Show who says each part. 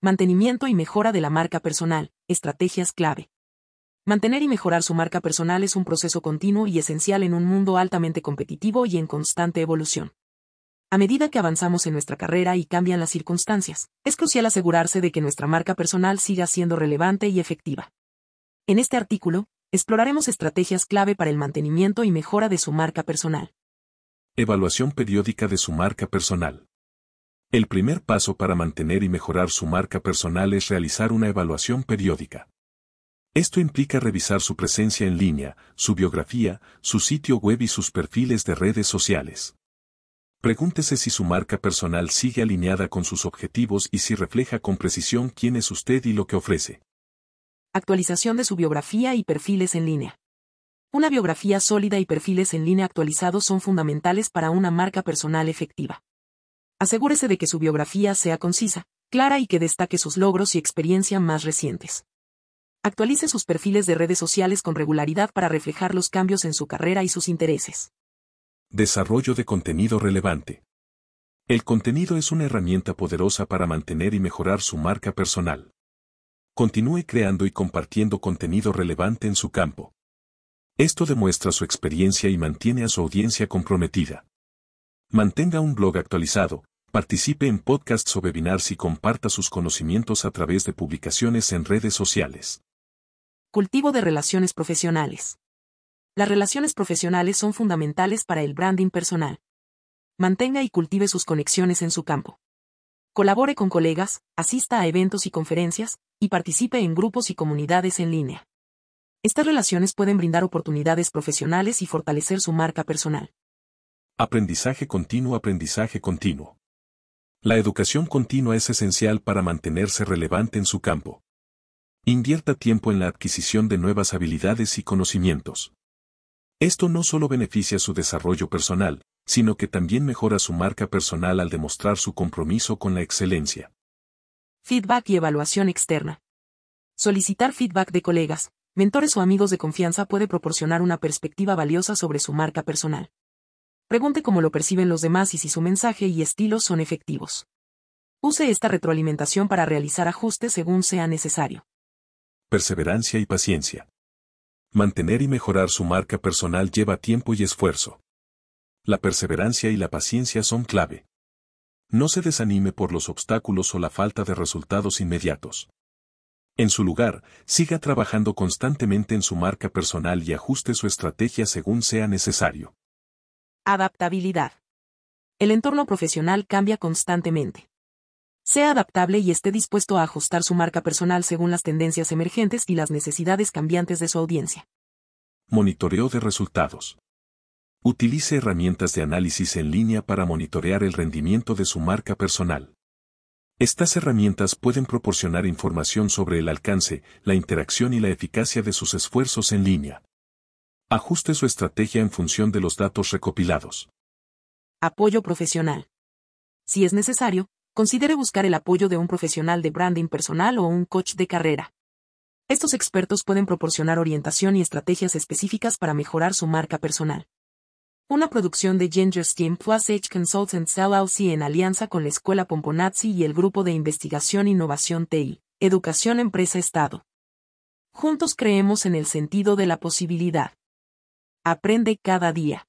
Speaker 1: Mantenimiento y mejora de la marca personal, estrategias clave. Mantener y mejorar su marca personal es un proceso continuo y esencial en un mundo altamente competitivo y en constante evolución. A medida que avanzamos en nuestra carrera y cambian las circunstancias, es crucial asegurarse de que nuestra marca personal siga siendo relevante y efectiva. En este artículo, exploraremos estrategias clave para el mantenimiento y mejora de su marca personal.
Speaker 2: Evaluación periódica de su marca personal. El primer paso para mantener y mejorar su marca personal es realizar una evaluación periódica. Esto implica revisar su presencia en línea, su biografía, su sitio web y sus perfiles de redes sociales. Pregúntese si su marca personal sigue alineada con sus objetivos y si refleja con precisión quién es usted y lo que ofrece.
Speaker 1: Actualización de su biografía y perfiles en línea. Una biografía sólida y perfiles en línea actualizados son fundamentales para una marca personal efectiva. Asegúrese de que su biografía sea concisa, clara y que destaque sus logros y experiencia más recientes. Actualice sus perfiles de redes sociales con regularidad para reflejar los cambios en su carrera y sus intereses.
Speaker 2: Desarrollo de contenido relevante. El contenido es una herramienta poderosa para mantener y mejorar su marca personal. Continúe creando y compartiendo contenido relevante en su campo. Esto demuestra su experiencia y mantiene a su audiencia comprometida. Mantenga un blog actualizado, Participe en podcasts o webinars y comparta sus conocimientos a través de publicaciones en redes sociales.
Speaker 1: Cultivo de relaciones profesionales. Las relaciones profesionales son fundamentales para el branding personal. Mantenga y cultive sus conexiones en su campo. Colabore con colegas, asista a eventos y conferencias, y participe en grupos y comunidades en línea. Estas relaciones pueden brindar oportunidades profesionales y fortalecer su marca personal.
Speaker 2: Aprendizaje continuo, aprendizaje continuo. La educación continua es esencial para mantenerse relevante en su campo. Invierta tiempo en la adquisición de nuevas habilidades y conocimientos. Esto no solo beneficia su desarrollo personal, sino que también mejora su marca personal al demostrar su compromiso con la excelencia.
Speaker 1: Feedback y evaluación externa. Solicitar feedback de colegas, mentores o amigos de confianza puede proporcionar una perspectiva valiosa sobre su marca personal. Pregunte cómo lo perciben los demás y si su mensaje y estilo son efectivos. Use esta retroalimentación para realizar ajustes según sea necesario.
Speaker 2: Perseverancia y paciencia. Mantener y mejorar su marca personal lleva tiempo y esfuerzo. La perseverancia y la paciencia son clave. No se desanime por los obstáculos o la falta de resultados inmediatos. En su lugar, siga trabajando constantemente en su marca personal y ajuste su estrategia según sea necesario.
Speaker 1: Adaptabilidad. El entorno profesional cambia constantemente. Sea adaptable y esté dispuesto a ajustar su marca personal según las tendencias emergentes y las necesidades cambiantes de su audiencia.
Speaker 2: Monitoreo de resultados. Utilice herramientas de análisis en línea para monitorear el rendimiento de su marca personal. Estas herramientas pueden proporcionar información sobre el alcance, la interacción y la eficacia de sus esfuerzos en línea. Ajuste su estrategia en función de los datos recopilados.
Speaker 1: Apoyo profesional. Si es necesario, considere buscar el apoyo de un profesional de branding personal o un coach de carrera. Estos expertos pueden proporcionar orientación y estrategias específicas para mejorar su marca personal. Una producción de Ginger Steam Plus H Consultants LLC en alianza con la Escuela Pomponazzi y el Grupo de Investigación e Innovación TI, Educación Empresa Estado. Juntos creemos en el sentido de la posibilidad. Aprende cada día.